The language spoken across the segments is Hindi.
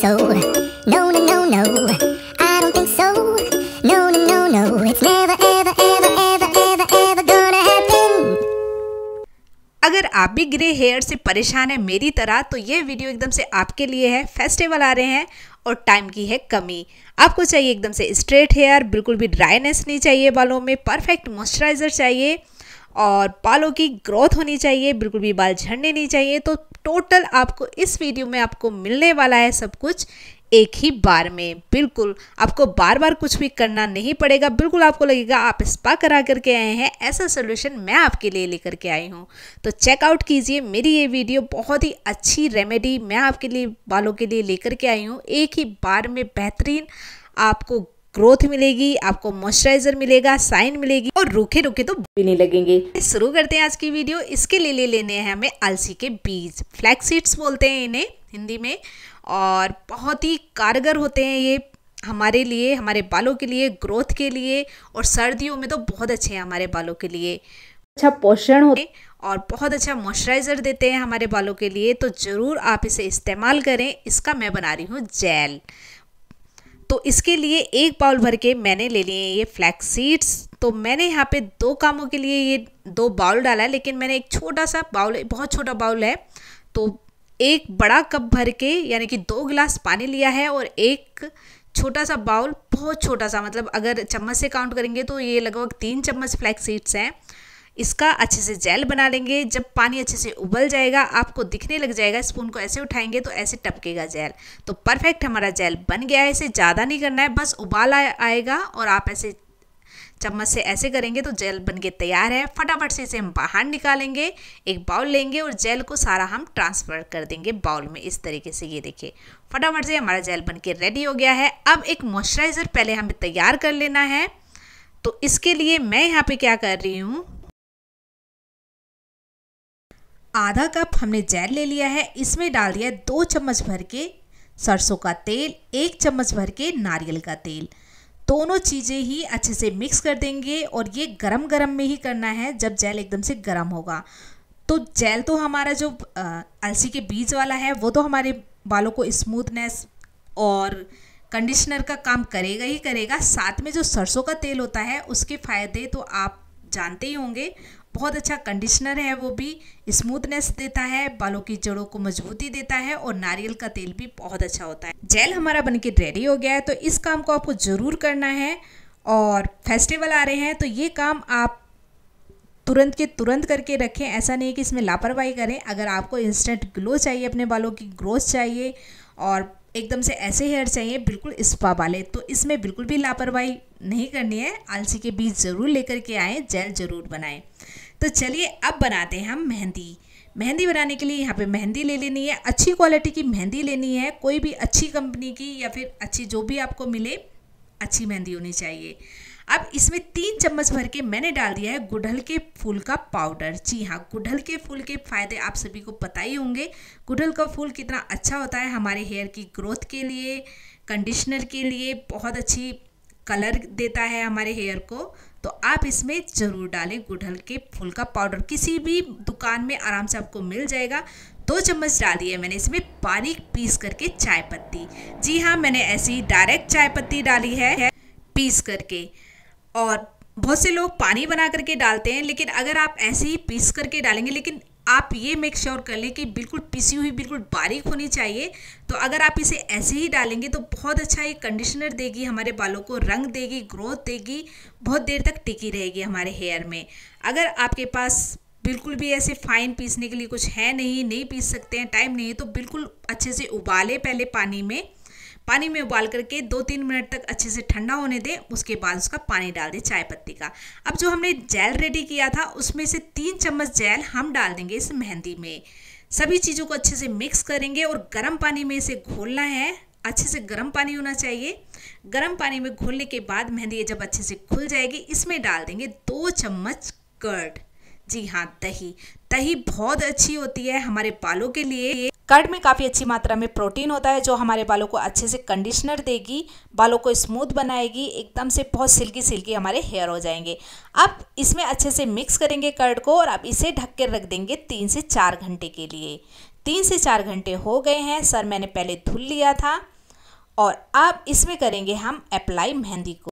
so. No, no, no, no. I don't think so. No, no, no, no. It's never, ever, ever, ever, ever, ever gonna happen. अगर आप भी ग्रे हेयर से परेशान हैं मेरी तरह तो ये वीडियो एकदम से आपके लिए है फेस्टिवल आ रहे हैं और टाइम की है कमी आपको चाहिए एकदम से स्ट्रेट हेयर बिल्कुल भी ड्राइनेस नहीं चाहिए बालों में परफेक्ट मॉइस्चराइज़र चाहिए और बालों की ग्रोथ होनी चाहिए बिल्कुल भी बाल झड़ने नहीं चाहिए तो टोटल आपको इस वीडियो में आपको मिलने वाला है सब कुछ एक ही बार में बिल्कुल आपको बार बार कुछ भी करना नहीं पड़ेगा बिल्कुल आपको लगेगा आप स्पा करा करके आए हैं ऐसा सोल्यूशन मैं आपके लिए लेकर के आई हूँ तो चेकआउट कीजिए मेरी ये वीडियो बहुत ही अच्छी रेमेडी मैं आपके लिए बालों के लिए लेकर के आई हूँ एक ही बार में बेहतरीन आपको ग्रोथ मिलेगी आपको मॉइस्चराइजर मिलेगा साइन मिलेगी और रुके रुके तो भी नहीं लगेंगे शुरू करते हैं आज की वीडियो इसके लिए ले लेने हैं हमें अलसी के बीज फ्लैक्स सीड्स बोलते हैं इन्हें हिंदी में और बहुत ही कारगर होते हैं ये हमारे लिए हमारे बालों के लिए ग्रोथ के लिए और सर्दियों में तो बहुत अच्छे हैं हमारे बालों के लिए अच्छा पोषण होते और बहुत अच्छा मॉइस्चराइज़र देते हैं हमारे बालों के लिए तो ज़रूर आप इसे इस्तेमाल करें इसका मैं बना रही हूँ जेल तो इसके लिए एक बाउल भर के मैंने ले लिए ये फ्लैक्स सीड्स तो मैंने यहाँ पे दो कामों के लिए ये दो बाउल डाला है लेकिन मैंने एक छोटा सा बाउल बहुत छोटा बाउल है तो एक बड़ा कप भर के यानी कि दो गिलास पानी लिया है और एक छोटा सा बाउल बहुत छोटा सा मतलब अगर चम्मच से काउंट करेंगे तो ये लगभग तीन चम्मच फ्लैक्स सीड्स हैं इसका अच्छे से जेल बना लेंगे जब पानी अच्छे से उबल जाएगा आपको दिखने लग जाएगा स्पून को ऐसे उठाएंगे तो ऐसे टपकेगा जेल तो परफेक्ट हमारा जेल बन गया है इसे ज़्यादा नहीं करना है बस उबाल आएगा और आप ऐसे चम्मच से ऐसे करेंगे तो जेल बन के तैयार है फटाफट से इसे हम बाहर निकालेंगे एक बाउल लेंगे और जेल को सारा हम ट्रांसफ़र कर देंगे बाउल में इस तरीके से ये देखिए फटाफट से हमारा जेल बन के रेडी हो गया है अब एक मॉइस्चराइज़र पहले हमें तैयार कर लेना है तो इसके लिए मैं यहाँ पे क्या कर रही हूँ आधा कप हमने जैल ले लिया है इसमें डाल दिया है दो चम्मच भर के सरसों का तेल एक चम्मच भर के नारियल का तेल दोनों चीज़ें ही अच्छे से मिक्स कर देंगे और ये गरम गरम में ही करना है जब जेल एकदम से गरम होगा तो जेल तो हमारा जो अलसी के बीज वाला है वो तो हमारे बालों को स्मूथनेस और कंडीशनर का काम करेगा ही करेगा साथ में जो सरसों का तेल होता है उसके फ़ायदे तो आप जानते ही होंगे बहुत अच्छा कंडीशनर है वो भी स्मूथनेस देता है बालों की जड़ों को मजबूती देता है और नारियल का तेल भी बहुत अच्छा होता है जेल हमारा बनके रेडी हो गया है तो इस काम को आपको ज़रूर करना है और फेस्टिवल आ रहे हैं तो ये काम आप तुरंत के तुरंत करके रखें ऐसा नहीं कि इसमें लापरवाही करें अगर आपको इंस्टेंट ग्लो चाहिए अपने बालों की ग्रोथ चाहिए और एकदम से ऐसे हेयर चाहिए बिल्कुल स्पा वाले तो इसमें बिल्कुल भी लापरवाही नहीं करनी है आलसी के बीज ज़रूर लेकर के आएँ जेल ज़रूर बनाएं तो चलिए अब बनाते हैं हम मेहंदी मेहंदी बनाने के लिए यहाँ पे मेहंदी ले लेनी है अच्छी क्वालिटी की मेहंदी लेनी है कोई भी अच्छी कंपनी की या फिर अच्छी जो भी आपको मिले अच्छी मेहंदी होनी चाहिए अब इसमें तीन चम्मच भर के मैंने डाल दिया है गुड़हल के फूल का पाउडर जी हाँ गुड़हल के फूल के फायदे आप सभी को पता ही होंगे गुड़हल का फूल कितना अच्छा होता है हमारे हेयर की ग्रोथ के लिए कंडीशनर के लिए बहुत अच्छी कलर देता है हमारे हेयर को तो आप इसमें ज़रूर डालें गुड़हल के फूल का पाउडर किसी भी दुकान में आराम से आपको मिल जाएगा दो चम्मच डाली है मैंने इसमें बारीक पीस करके चाय पत्ती जी हाँ मैंने ऐसी डायरेक्ट चाय पत्ती डाली है पीस करके और बहुत से लोग पानी बना करके डालते हैं लेकिन अगर आप ऐसे ही पीस करके डालेंगे लेकिन आप ये मेक श्योर sure कर लें कि बिल्कुल पिसी हुई बिल्कुल बारीक होनी चाहिए तो अगर आप इसे ऐसे ही डालेंगे तो बहुत अच्छा ये कंडीशनर देगी हमारे बालों को रंग देगी ग्रोथ देगी बहुत देर तक टिकी रहेगी हमारे हेयर में अगर आपके पास बिल्कुल भी ऐसे फाइन पीसने के लिए कुछ है नहीं नहीं पीस सकते हैं टाइम नहीं है तो बिल्कुल अच्छे से उबाले पहले पानी में पानी में उबाल करके दो तीन मिनट तक अच्छे से ठंडा होने दें उसके बाद उसका पानी डाल दें चाय पत्ती का अब जो हमने जेल रेडी किया था उसमें से तीन चम्मच जेल हम डाल देंगे इस मेहंदी में सभी चीज़ों को अच्छे से मिक्स करेंगे और गर्म पानी में इसे घोलना है अच्छे से गर्म पानी होना चाहिए गर्म पानी में घोलने के बाद मेहंदी जब अच्छे से खुल जाएगी इसमें डाल देंगे दो चम्मच कर्ड जी हाँ दही दही बहुत अच्छी होती है हमारे बालों के लिए कर्ड में काफ़ी अच्छी मात्रा में प्रोटीन होता है जो हमारे बालों को अच्छे से कंडीशनर देगी बालों को स्मूथ बनाएगी एकदम से बहुत सिल्की सिल्की हमारे हेयर हो जाएंगे अब इसमें अच्छे से मिक्स करेंगे कर्ड को और अब इसे ढक कर रख देंगे तीन से चार घंटे के लिए तीन से चार घंटे हो गए हैं सर मैंने पहले धुल लिया था और अब इसमें करेंगे हम अप्लाई मेहंदी को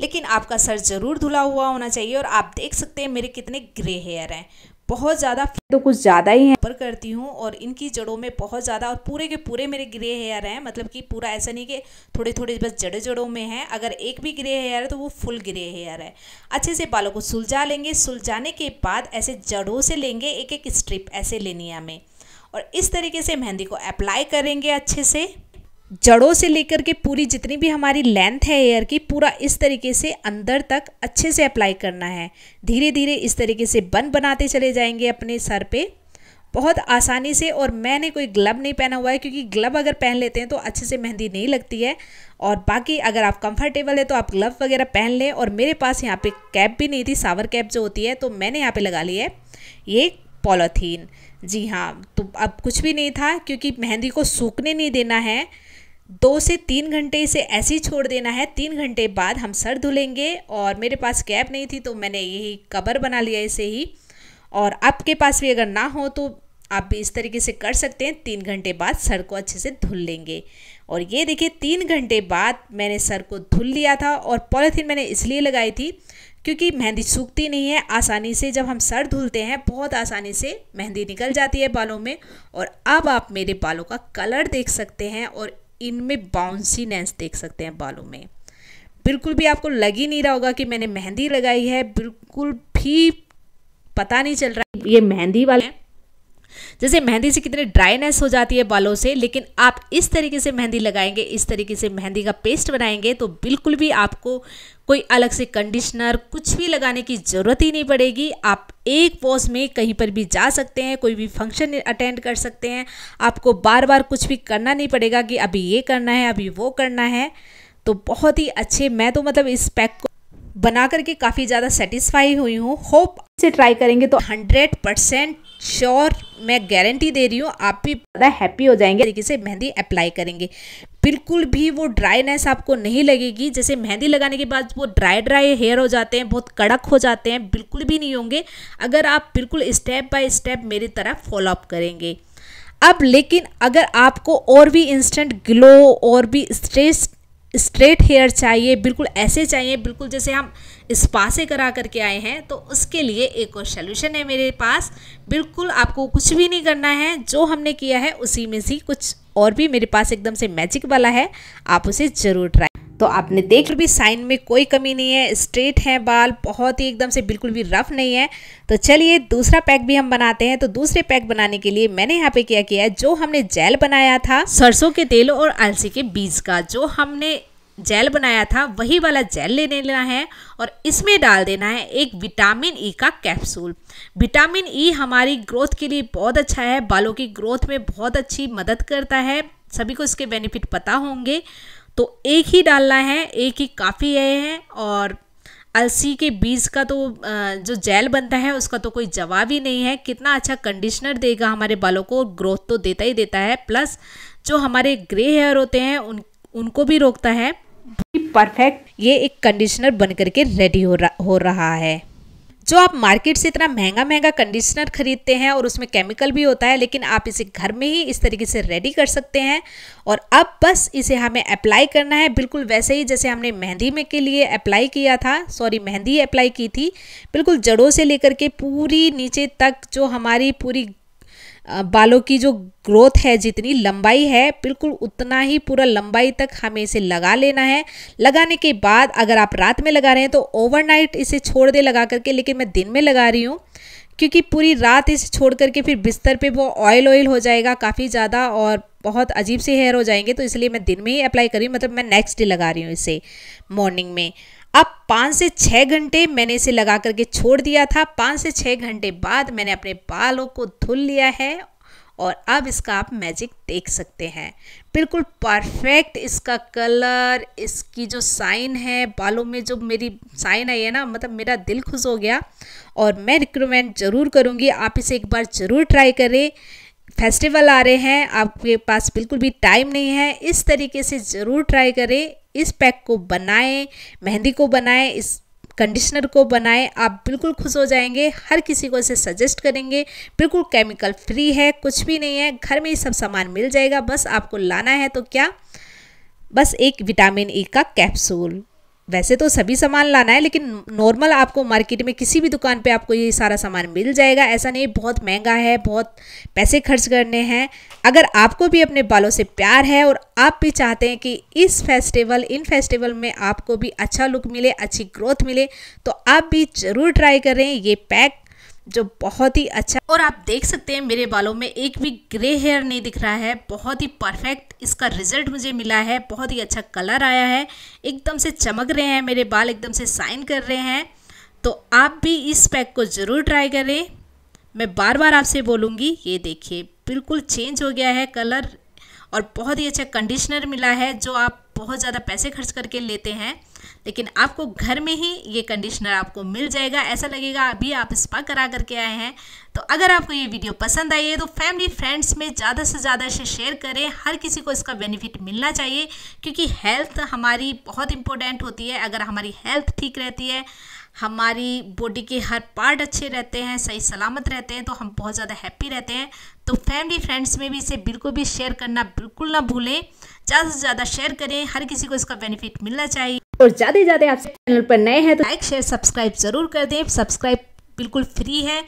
लेकिन आपका सर ज़रूर धुला हुआ होना चाहिए और आप देख सकते हैं मेरे कितने ग्रे हेयर हैं बहुत ज़्यादा तो कुछ ज़्यादा ही है पर करती हूँ और इनकी जड़ों में बहुत ज़्यादा और पूरे के पूरे मेरे ग्रे हेयर हैं मतलब कि पूरा ऐसा नहीं कि थोड़े थोड़े बस जड़े जड़ों में हैं अगर एक भी ग्रे हेयर है तो वो फुल ग्रे हेयर है अच्छे से बालों को सुलझा लेंगे सुलझाने के बाद ऐसे जड़ों से लेंगे एक एक स्ट्रिप ऐसे लेनी है हमें और इस तरीके से मेहंदी को अप्लाई करेंगे अच्छे से जड़ों से लेकर के पूरी जितनी भी हमारी लेंथ है एयर की पूरा इस तरीके से अंदर तक अच्छे से अप्लाई करना है धीरे धीरे इस तरीके से बन बनाते चले जाएंगे अपने सर पे बहुत आसानी से और मैंने कोई ग्लब नहीं पहना हुआ है क्योंकि ग्लब अगर पहन लेते हैं तो अच्छे से मेहंदी नहीं लगती है और बाकी अगर आप कंफर्टेबल है तो आप ग्लव वगैरह पहन लें और मेरे पास यहाँ पे कैप भी नहीं थी सावर कैप जो होती है तो मैंने यहाँ पे लगा ली है ये पॉलोथीन जी हाँ तो अब कुछ भी नहीं था क्योंकि मेहंदी को सूखने नहीं देना है दो से तीन घंटे इसे ऐसे ही छोड़ देना है तीन घंटे बाद हम सर धुलेंगे और मेरे पास कैप नहीं थी तो मैंने यही कवर बना लिया इसे ही और आपके पास भी अगर ना हो तो आप भी इस तरीके से कर सकते हैं तीन घंटे बाद सर को अच्छे से धुल लेंगे और ये देखिए तीन घंटे बाद मैंने सर को धुल लिया था और पॉलीथीन मैंने इसलिए लगाई थी क्योंकि मेहंदी सूखती नहीं है आसानी से जब हम सर धुलते हैं बहुत आसानी से मेहंदी निकल जाती है बालों में और अब आप मेरे बालों का कलर देख सकते हैं और इनमें बाउंसीनेस देख सकते हैं बालों में बिल्कुल भी आपको लग ही नहीं रहा होगा कि मैंने मेहंदी लगाई है बिल्कुल भी पता नहीं चल रहा ये मेहंदी वाले हैं जैसे मेहंदी से कितनी ड्राइनेस हो जाती है बालों से लेकिन आप इस तरीके से मेहंदी लगाएंगे इस तरीके से मेहंदी का पेस्ट बनाएंगे तो बिल्कुल भी आपको कोई अलग से कंडीशनर कुछ भी लगाने की ज़रूरत ही नहीं पड़ेगी आप एक वॉश में कहीं पर भी जा सकते हैं कोई भी फंक्शन अटेंड कर सकते हैं आपको बार बार कुछ भी करना नहीं पड़ेगा कि अभी ये करना है अभी वो करना है तो बहुत ही अच्छे मैं तो मतलब इस पैक को बना करके काफ़ी ज़्यादा सेटिस्फाई हुई हूँ होप से ट्राई करेंगे तो हंड्रेड परसेंट श्योर मैं गारंटी दे रही हूँ आप भी ज़्यादा हैप्पी हो जाएंगे तरीके से मेहंदी अप्लाई करेंगे बिल्कुल भी वो ड्राईनेस आपको नहीं लगेगी जैसे मेहंदी लगाने के बाद वो ड्राई ड्राई हेयर हो जाते हैं बहुत कड़क हो जाते हैं बिल्कुल भी नहीं होंगे अगर आप बिल्कुल स्टेप बाय स्टेप मेरी तरह फॉलोअप करेंगे अब लेकिन अगर आपको और भी इंस्टेंट ग्लो और भी स्ट्रेस स्ट्रेट हेयर चाहिए बिल्कुल ऐसे चाहिए बिल्कुल जैसे हम इस से करा करके आए हैं तो उसके लिए एक और सोल्यूशन है मेरे पास बिल्कुल आपको कुछ भी नहीं करना है जो हमने किया है उसी में से कुछ और भी मेरे पास एकदम से मैजिक वाला है आप उसे ज़रूर ट्राई तो आपने देख भी साइन में कोई कमी नहीं है स्ट्रेट हैं बाल बहुत ही एकदम से बिल्कुल भी रफ नहीं है तो चलिए दूसरा पैक भी हम बनाते हैं तो दूसरे पैक बनाने के लिए मैंने यहाँ पे क्या किया है जो हमने जेल बनाया था सरसों के तेल और अलसी के बीज का जो हमने जेल बनाया था वही वाला जेल ले लेना है और इसमें डाल देना है एक विटामिन ई e का कैप्सूल विटामिन ई हमारी ग्रोथ के लिए बहुत अच्छा है बालों की ग्रोथ में बहुत अच्छी मदद करता है सभी को इसके बेनिफिट पता होंगे तो एक ही डालना है एक ही काफ़ी है और अलसी के बीज का तो जो जेल बनता है उसका तो कोई जवाब ही नहीं है कितना अच्छा कंडीशनर देगा हमारे बालों को ग्रोथ तो देता ही देता है प्लस जो हमारे ग्रे हेयर होते हैं उन उनको भी रोकता है परफेक्ट ये एक कंडीशनर बनकर के रेडी हो, रहा हो रहा है जो आप मार्केट से इतना महंगा महंगा कंडीशनर खरीदते हैं और उसमें केमिकल भी होता है लेकिन आप इसे घर में ही इस तरीके से रेडी कर सकते हैं और अब बस इसे हमें अप्लाई करना है बिल्कुल वैसे ही जैसे हमने मेहंदी में के लिए अप्लाई किया था सॉरी मेहंदी अप्लाई की थी बिल्कुल जड़ों से लेकर के पूरी नीचे तक जो हमारी पूरी बालों की जो ग्रोथ है जितनी लंबाई है बिल्कुल उतना ही पूरा लंबाई तक हमें इसे लगा लेना है लगाने के बाद अगर आप रात में लगा रहे हैं तो ओवरनाइट इसे छोड़ दे लगा करके लेकिन मैं दिन में लगा रही हूँ क्योंकि पूरी रात इसे छोड़ करके फिर बिस्तर पे वो ऑयल ऑयल हो जाएगा काफ़ी ज़्यादा और बहुत अजीब से हेयर हो जाएंगे तो इसलिए मैं दिन में ही अप्लाई कर रही हूँ मतलब मैं नेक्स्ट डे लगा रही हूँ इसे मॉर्निंग में अब पाँच से छः घंटे मैंने इसे लगा करके छोड़ दिया था पाँच से छः घंटे बाद मैंने अपने बालों को धुल लिया है और अब इसका आप मैजिक देख सकते हैं बिल्कुल परफेक्ट इसका कलर इसकी जो साइन है बालों में जो मेरी साइन आई है ना मतलब मेरा दिल खुश हो गया और मैं रिकमेंड ज़रूर करूँगी आप इसे एक बार ज़रूर ट्राई करें फेस्टिवल आ रहे हैं आपके पास बिल्कुल भी टाइम नहीं है इस तरीके से ज़रूर ट्राई करें इस पैक को बनाएं मेहंदी को बनाएं इस कंडीशनर को बनाएं आप बिल्कुल खुश हो जाएंगे हर किसी को इसे सजेस्ट करेंगे बिल्कुल केमिकल फ्री है कुछ भी नहीं है घर में ही सब सामान मिल जाएगा बस आपको लाना है तो क्या बस एक विटामिन ई e का कैप्सूल वैसे तो सभी सामान लाना है लेकिन नॉर्मल आपको मार्केट में किसी भी दुकान पे आपको ये सारा सामान मिल जाएगा ऐसा नहीं बहुत महंगा है बहुत पैसे खर्च करने हैं अगर आपको भी अपने बालों से प्यार है और आप भी चाहते हैं कि इस फेस्टिवल इन फेस्टिवल में आपको भी अच्छा लुक मिले अच्छी ग्रोथ मिले तो आप भी ज़रूर ट्राई करें ये पैक जो बहुत ही अच्छा और आप देख सकते हैं मेरे बालों में एक भी ग्रे हेयर नहीं दिख रहा है बहुत ही परफेक्ट इसका रिजल्ट मुझे मिला है बहुत ही अच्छा कलर आया है एकदम से चमक रहे हैं मेरे बाल एकदम से साइन कर रहे हैं तो आप भी इस पैक को ज़रूर ट्राई करें मैं बार बार आपसे बोलूँगी ये देखिए बिल्कुल चेंज हो गया है कलर और बहुत ही अच्छा कंडीशनर मिला है जो आप बहुत ज़्यादा पैसे खर्च करके लेते हैं लेकिन आपको घर में ही ये कंडीशनर आपको मिल जाएगा ऐसा लगेगा अभी आप स्पा करा करके आए हैं तो अगर आपको ये वीडियो पसंद आई है तो फैमिली फ्रेंड्स में ज़्यादा से ज़्यादा इसे शेयर करें हर किसी को इसका बेनिफिट मिलना चाहिए क्योंकि हेल्थ हमारी बहुत इंपॉर्टेंट होती है अगर हमारी हेल्थ ठीक रहती है हमारी बॉडी के हर पार्ट अच्छे रहते हैं सही सलामत रहते हैं तो हम बहुत ज़्यादा हैप्पी रहते हैं तो फैमिली फ्रेंड्स में भी इसे बिल्कुल भी शेयर करना बिल्कुल ना भूलें ज़्यादा से ज़्यादा शेयर करें हर किसी को इसका बेनिफिट मिलना चाहिए और ज़्यादा से ज़्यादा आप चैनल पर नए हैं तो लाइक शेयर सब्सक्राइब ज़रूर कर दें सब्सक्राइब बिल्कुल फ्री है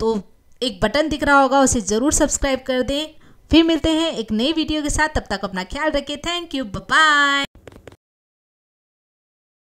तो एक बटन दिख रहा होगा उसे ज़रूर सब्सक्राइब कर दें फिर मिलते हैं एक नई वीडियो के साथ तब तक अपना ख्याल रखें थैंक यू बाय